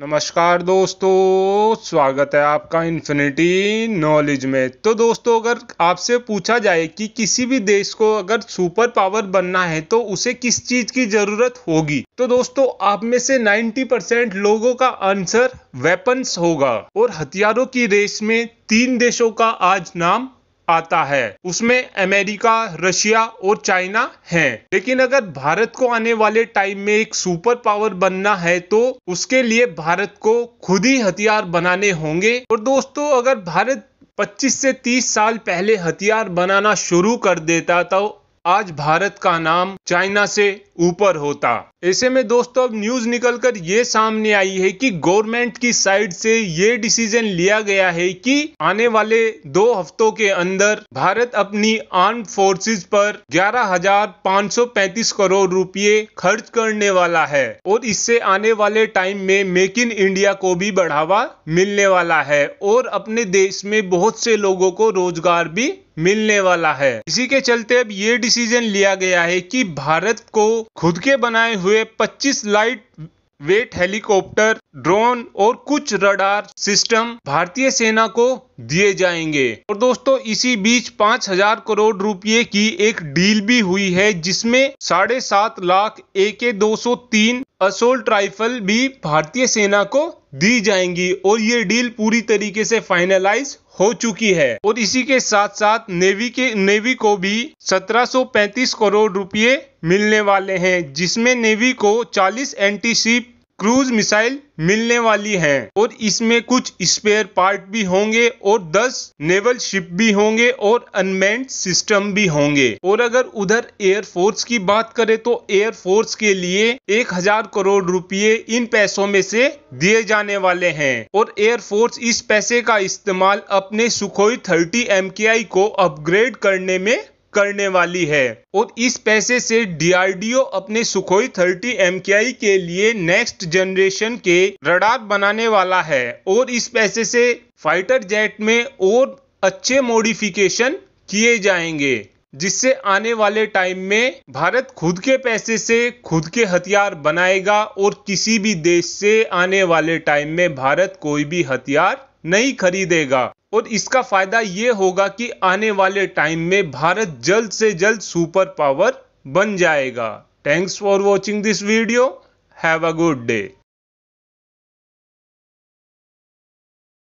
नमस्कार दोस्तों स्वागत है आपका इन्फिनिटी नॉलेज में तो दोस्तों अगर आपसे पूछा जाए कि किसी भी देश को अगर सुपर पावर बनना है तो उसे किस चीज की जरूरत होगी तो दोस्तों आप में से 90 परसेंट लोगों का आंसर वेपन्स होगा और हथियारों की रेस में तीन देशों का आज नाम आता है उसमें अमेरिका रशिया और चाइना हैं लेकिन अगर भारत को आने वाले टाइम में एक सुपर पावर बनना है तो उसके लिए भारत को खुद ही हथियार बनाने होंगे और दोस्तों अगर भारत 25 से 30 साल पहले हथियार बनाना शुरू कर देता तो आज भारत का नाम चाइना से ऊपर होता ऐसे में दोस्तों अब न्यूज निकलकर ये सामने आई है कि गवर्नमेंट की साइड से ये डिसीजन लिया गया है कि आने वाले दो हफ्तों के अंदर भारत अपनी आर्म फोर्सेस पर 11,535 करोड़ रुपए खर्च करने वाला है और इससे आने वाले टाइम में मेक इन इंडिया को भी बढ़ावा मिलने वाला है और अपने देश में बहुत से लोगों को रोजगार भी मिलने वाला है इसी के चलते अब ये डिसीजन लिया गया है कि भारत को खुद के बनाए हुए 25 लाइट वेट हेलीकॉप्टर ड्रोन और कुछ रडार सिस्टम भारतीय सेना को दिए जाएंगे और दोस्तों इसी बीच पाँच हजार करोड़ रुपए की एक डील भी हुई है जिसमें साढ़े सात लाख ए के दो सौ तीन असोल्ट राइफल भी भारतीय सेना को दी जाएंगी और ये डील पूरी तरीके से फाइनलाइज हो चुकी है और इसी के साथ साथ नेवी के नेवी को भी 1735 करोड़ रुपए मिलने वाले हैं जिसमें नेवी को 40 एंटी शिप क्रूज मिसाइल मिलने वाली है और इसमें कुछ स्पेयर पार्ट भी होंगे और 10 नेवल शिप भी होंगे और अनमेंट सिस्टम भी होंगे और अगर उधर एयरफोर्स की बात करें तो एयरफोर्स के लिए एक हजार करोड़ रुपए इन पैसों में से दिए जाने वाले हैं और एयरफोर्स इस पैसे का इस्तेमाल अपने सुखोई थर्टी एम को अपग्रेड करने में करने वाली है और इस पैसे से डीआरडीओ अपने सुखोई थर्टी एम के लिए नेक्स्ट जनरेशन के रडार बनाने वाला है और इस पैसे से फाइटर जेट में और अच्छे मॉडिफिकेशन किए जाएंगे जिससे आने वाले टाइम में भारत खुद के पैसे से खुद के हथियार बनाएगा और किसी भी देश से आने वाले टाइम में भारत कोई भी हथियार नहीं खरीदेगा और इसका फायदा ये होगा कि आने वाले टाइम में भारत जल्द से जल्द सुपर पावर बन जाएगा thanks for watching this video have a good day